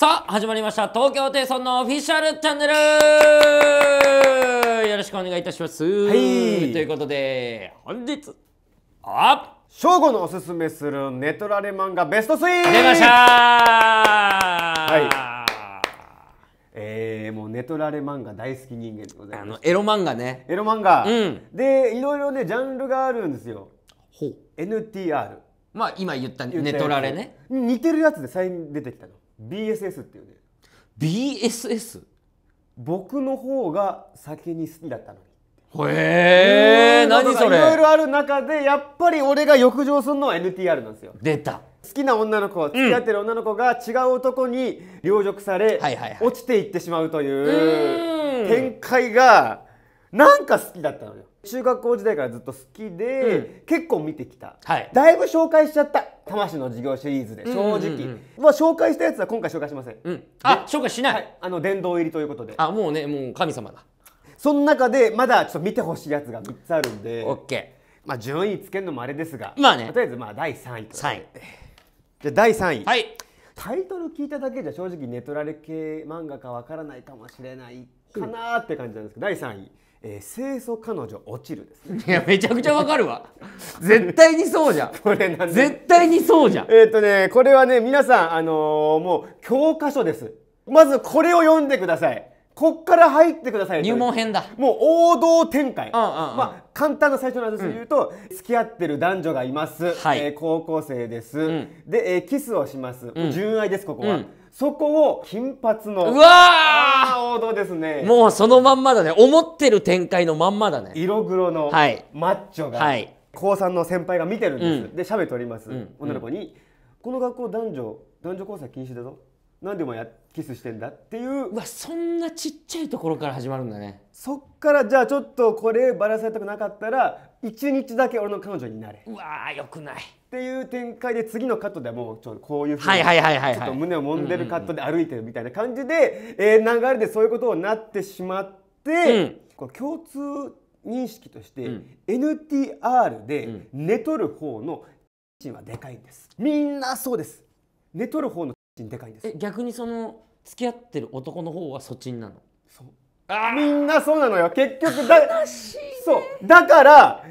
さあ始まりました東京テイソンのオフィシャルチャンネルよろしくお願いいたします、はい、ということで本日あ正午のおすすめするネトラレ漫画ベストスー出ましたはいえー、もうネトラレ漫画大好き人間でございますエロ漫画ねエロ漫画、うん、でいろいろねジャンルがあるんですよほう NTR まあ今言ったネトラレね似てるやつで最近出てきたの BSS っていうね BSS? 僕の方が先に好きだったのにへえ何それいろいろある中でやっぱり俺が欲情するのは NTR なんですよ出た好きな女の子付き合ってる女の子が違う男に凌辱され、はいはいはい落ちていってしまうというう展開がなんか好きだったのよ中学校時代からずっと好きで、結構見てきた、はいだいぶ紹介しちゃった魂の授業シリーズで正直、うんうんうんまあ、紹介したやつは今回紹介しません、うん、あ紹介しない、はい、あの殿堂入りということであもうねもう神様だその中でまだちょっと見てほしいやつが3つあるんで OK まあ順位つけるのもあれですがまあねとりあえずまあ第3位と3位じゃ第3位はいタイトル聞いただけじゃ正直ネトラレ系漫画かわからないかもしれないかなって感じなんですけど、うん、第3位えー、清楚彼女落ちるです、ね、いやめちゃくちゃわかるわ 絶対にそうじゃんこれなん絶対にそうじゃんえっとねこれはね皆さんあのー、もう教科書ですまずこれを読んでくださいこっから入ってください入門編だもう王道展開、まあ、簡単な最初の話で言うと、うん、付き合ってる男女がいます、はい、えー、高校生です、うん、で、えー、キスをします、うん、純愛ですここは、そこを金髪のうわ王道ですねもうそのまんまだね思ってる展開のまんまだね色黒のマッチョが、はい、高3の先輩が見てるんです、うん、で喋っております、うん、女の子に、うん、この学校男女男女交際禁止だぞなんでもやキスしてんだっていううわそんなちっちゃいところから始まるんだねそっからじゃあちょっとこれバラされたくなかったら1日だけ俺の彼女になれうわーよくないっていう展開で次のカットでもちょっとこういうふうにちょっと胸を揉んでるカットで歩いてるみたいな感じで、えー、流れでそういうことになってしまって、これ共通認識として、NTR で寝とる方のチンはでかいんですみんなそうです寝とる方のチンでかいんです逆にその付き合ってる男の方はそっちになのそうあみんなそうなのよ結局だそうだから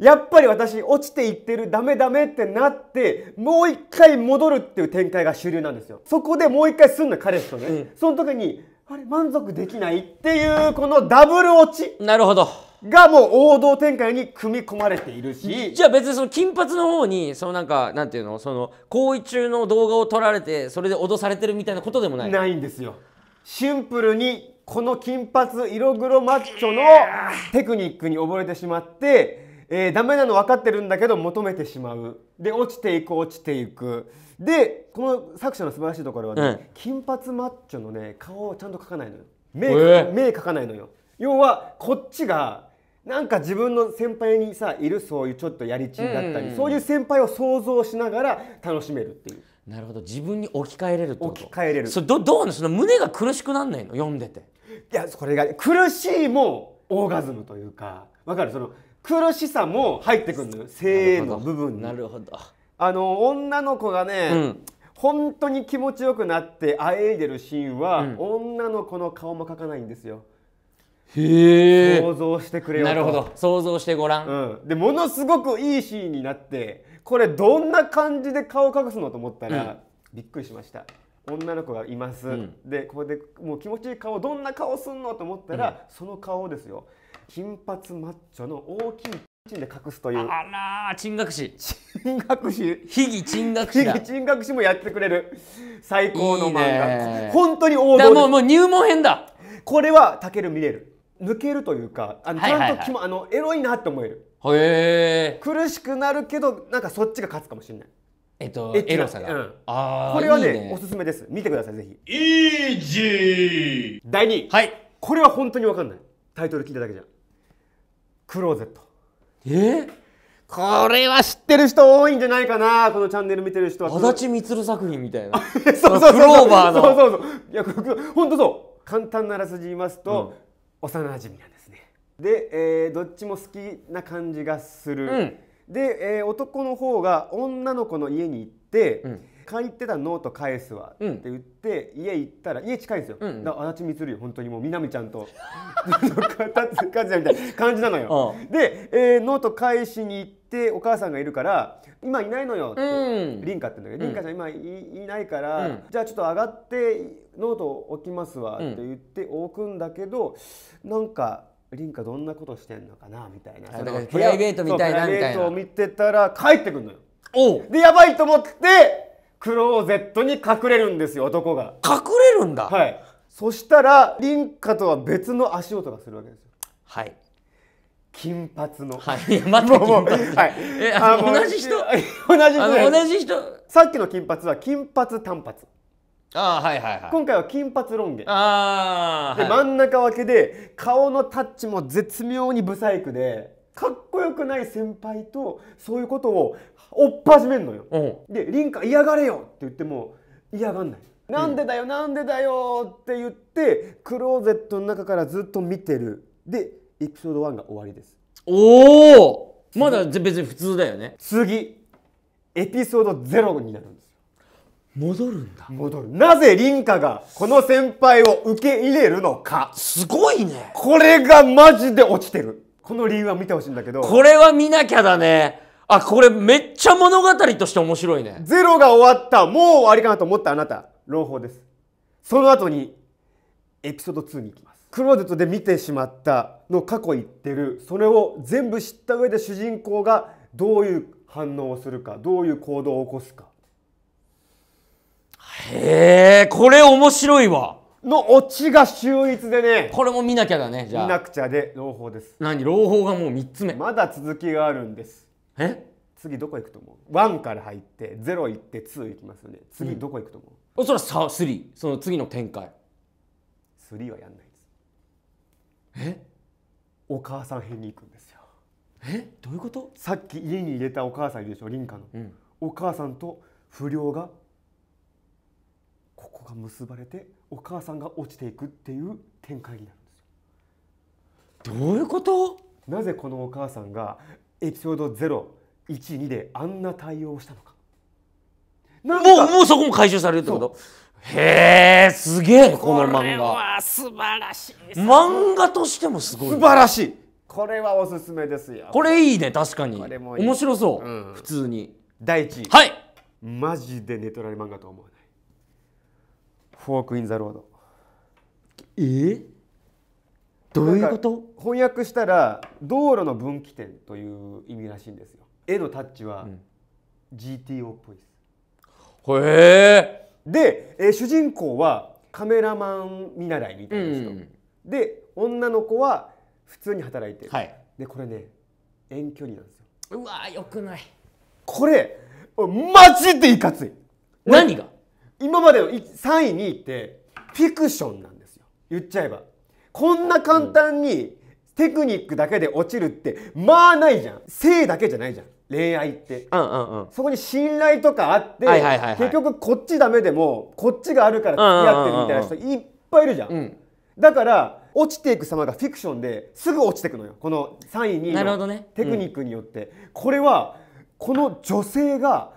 やっぱり私落ちていってるダメダメってなってもう一回戻るっていう展開が主流なんですよそこでもう一回すんの彼氏とね、うん、その時にあれ満足できないっていうこのダブル落ちなるほどがもう王道展開に組み込まれているしじゃあ別にその金髪の方にそのなんかなんていうのその行為中の動画を撮られてそれで脅されてるみたいなことでもないないんですよシンプルにこの金髪色黒マッチョのテクニックに溺れてしまってえー、ダメなの分かってるんだけど求めてしまうで落ちていく落ちていくでこの作者の素晴らしいところはね、うん、金髪マッチョのね顔をちゃんと描かないのよ目えー、目描かないのよ要はこっちがなんか自分の先輩にさいるそういうちょっとやりちんだったり、うん、そういう先輩を想像しながら楽しめるっていうなるほど自分に置き換えれるって置き換えれるそどどうなその胸が苦しくなんないの読んでていやそれが苦しいもオーガズムというかわかるその苦しさも入ってくるのよ性の部分になるほどあの女の子がね、うん、本当に気持ちよくなってあえいでるシーンは、うん、女の子の顔も描かないんですよへえ想像してくれよなるほど想像してごらん、うん、でものすごくいいシーンになってこれどんな感じで顔を隠すのと思ったら、うん、びっくりしました女の子がいます、うん、でここでもう気持ちいい顔どんな顔すんのと思ったら、その顔ですよ金髪マッチョの大きいチンで隠すというあらー学士陳学士秘技陳隠士秘技もやってくれる最高の漫画いい本当に王道もうもう入門編だこれはタケル見れる抜けるというかあの、はいはい、ちゃんときも、あのエロいなって思えるへえ苦しくなるけどなんかそっちが勝つかもしれないえっと、エロさが、うん、あこれはね、ね、おすすめです見てくださいぜひイージー第2位、はい、これは本当に分かんないタイトル聞いただけじゃんクローゼットえこれは知ってる人多いんじゃないかなこのチャンネル見てる人は足立満作品みたいな そうそうそうクローーのそうそうそういや本当そう簡単なあらすじ言いますと、うん、幼馴染なんですねで、えー、どっちも好きな感じがする、うん、で、えー、男の方が女の子の家に行って、うん勘言ってたノート返すわって言って、うん、家行ったら家近いんですよ、うん、だから足立るよ本当にもう南ちゃんと立 つ和也みたいな感じなのよ。で、えー、ノート返しに行ってお母さんがいるから「今いないのよ」って、うん、リンカって言うんだけど、リンちゃん今いないから、じゃあちょっと上がってノート置きますわって言って置くんだけど、うなんかリンカどんなことしてんのかなみたいなプライベートみたいなみたいプライベートを見てたら帰ってくるのよ。でやばいと思ってクローゼットに隠れるんですよ男が隠れるんだはいそしたら凛花とは別の足音がするわけですよはい金髪のはいまた金髪はいえあ同じ人 同じ人同じ人さっきの金髪は金髪短髪あはいはいはい今回は金髪ロン毛ああ、はい、で真ん中分けで顔のタッチも絶妙にブサイクでかっこよくない先輩とそういうことを追っ始めるのよ。で「凛花嫌がれよ!」って言っても嫌がんない。うん、なんでだよなんでだよって言ってクローゼットの中からずっと見てるでエピソード1が終わりですおおまだ別に普通だよね次エピソード0になるんです戻るんだ戻るなぜ凛花がこの先輩を受け入れるのかすごいねこれがマジで落ちてるこの理由は見てほしいんだけどこれは見なきゃだねあこれめっちゃ物語として面白いねゼロが終わったもう終わりかなと思ったあなた朗報ですその後にエピソード2に行きますクローゼットで見てしまったの過去言ってるそれを全部知った上で主人公がどういう反応をするかどういう行動を起こすかへえこれ面白いわのオチが秀逸でねこれも見なきゃだねじゃあ見なくちゃで朗報です何朗報がもう3つ目まだ続きがあるんですえ次どこ行くと思う1から入って0行って2行きますよね次どこ行くと思う、うん、そらく3その次の展開3はやんないですえお母さん編に行くんですよえどういうことさっき家に入れたお母さんいるでしょ凛花の、うん、お母さんと不良がここが結ばれてお母さんが落ちていくっていう展開になるんですよどういうことなぜこのお母さんがエピソード012であんな対応をしたのかもうもうそこも回収されるってことへえすげえこの漫画素晴らしい漫画としてもすごい素晴らしいこれはおすすめですよこれいいね確かに面白そう、うん、普通に第一はいマジで寝取られ漫画と思うねフォーク・イン・ザ・ロードえー、どういうこと翻訳したら道路の分岐点という意味らしいんですよ絵のタッチは GTO っぽいです、うん、へえで、えー、主人公はカメラマン見習いみたいな人、うん、で女の子は普通に働いてる、はい、でこれね遠距離なんですようわよくないこれマジでいかつい何が今までの3位2位ってフィクションなんですよ言っちゃえばこんな簡単にテクニックだけで落ちるってまあないじゃん性だけじゃないじゃん恋愛って、うんうんうん、そこに信頼とかあって、はいはいはいはい、結局こっちダメでもこっちがあるから付き合ってるみたいな人いっぱいいるじゃん、うん、だから落ちていく様がフィクションですぐ落ちていくのよこの3位2位のテクニックによって、ねうん、これはこの女性が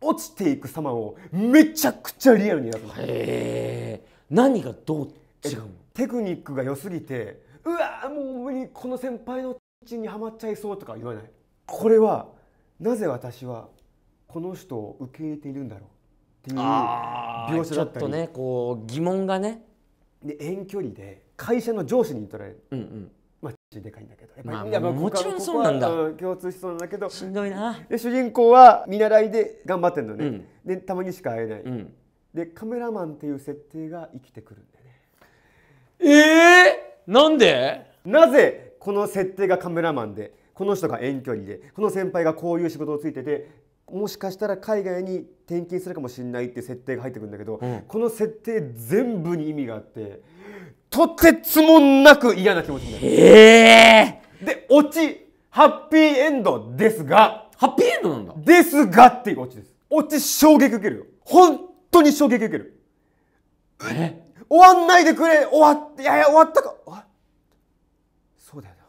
落ちていく様をめちゃくちゃリアルにやへえ何がどう違うのテクニックが良すぎてうわもう無理この先輩の血にはまっちゃいそうとか言わないこれはなぜ私はこの人を受け入れているんだろうっていう描写だったりちょっとねこう疑問がねで遠距離で会社の上司に言ったられる、うんうん、でかいんだけどやっぱり、まあ、もちろんそうなんだ共通しそうなんだけどしんどいなで主人公は見習いで頑張ってんのね、うん、でたまにしか会えない、うん、でカメラマンっていう設定が生きてくるんだよねえー、なんでなぜこの設定がカメラマンでこの人が遠距離でこの先輩がこういう仕事をついててもしかしたら海外に転勤するかもしれないって設定が入ってくるんだけど、うん、この設定全部に意味があって。とてつもなく嫌な気持ちになる。へで、オチ、ハッピーエンドですが、ハッピーエンドなんだ。ですがっていうオチです。オチ衝撃受けるよ。本当に衝撃受ける。え終わんないでくれ終わって、いやいや終わったか。そうだよな。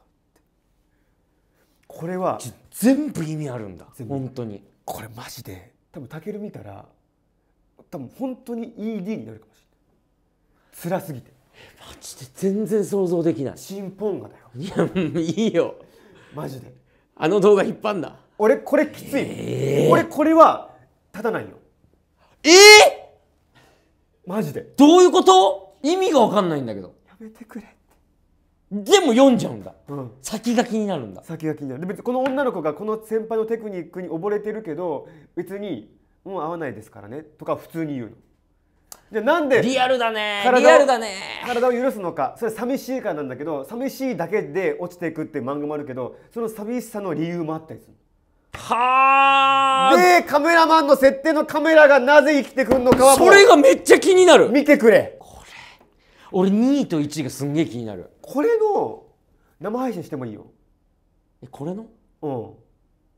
これは。全部意味あるんだ。本当に。これマジで、多分たける見たら、多分本当に ED になるかもしれない。辛すぎて。マジで全然想像できないチンポンだよいやいいよマジであの動画引っ張んな俺これきつい、えー、俺これは立たないよええー、マジでどういうこと意味が分かんないんだけどやめてくれでも読んじゃうんだ、うん、先が気になるんだ先が気になる別にこの女の子がこの先輩のテクニックに溺れてるけど別にもう会わないですからねとか普通に言うのじゃなんでリアルだねリアルだね体を許すのかそれ寂しいからなんだけど寂しいだけで落ちていくっていう漫画もあるけどその寂しさの理由もあったりするはあでカメラマンの設定のカメラがなぜ生きてくるのかはそれがめっちゃ気になる見てくれこれ俺2と1がすんげえ気になるこれの生配信してもいいよえこれのうん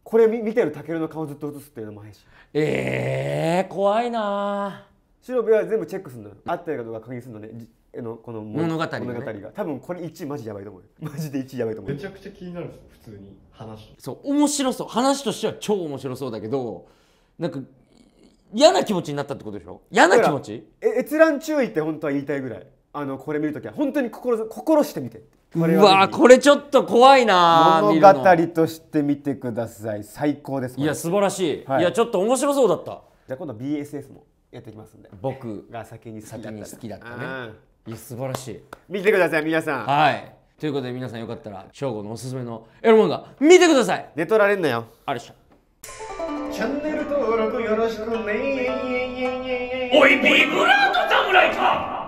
これ見てるたけるの顔ずっと映すっていう生配信ええー、怖いなあ白部は全部チェックするのよ合ってるかどうか確認するのねのこの物語ね物語が多分これ1マジやばいと思うよマジで1やばいと思めちゃくちゃ気になるんですよ普通に話そう面白そう話としては超面白そうだけどなんか嫌な気持ちになったってことでしょ嫌な気持ちえ閲覧注意って本当は言いたいぐらいあのこれ見るときは本当に心心してみてうわーこれちょっと怖いな物語として見てください最高ですいや素晴らしい、はいい、やちょっと面白そうだったじゃあ今度は BSS もやってきますんで僕が先に好きだった先に好きだったねいや素晴らしい見てください皆さんはいということで皆さんよかったら省吾のおすすめのエロ漫画見てください寝取られんなよあれしチャンネル登録よろしくねおいビブラート侍か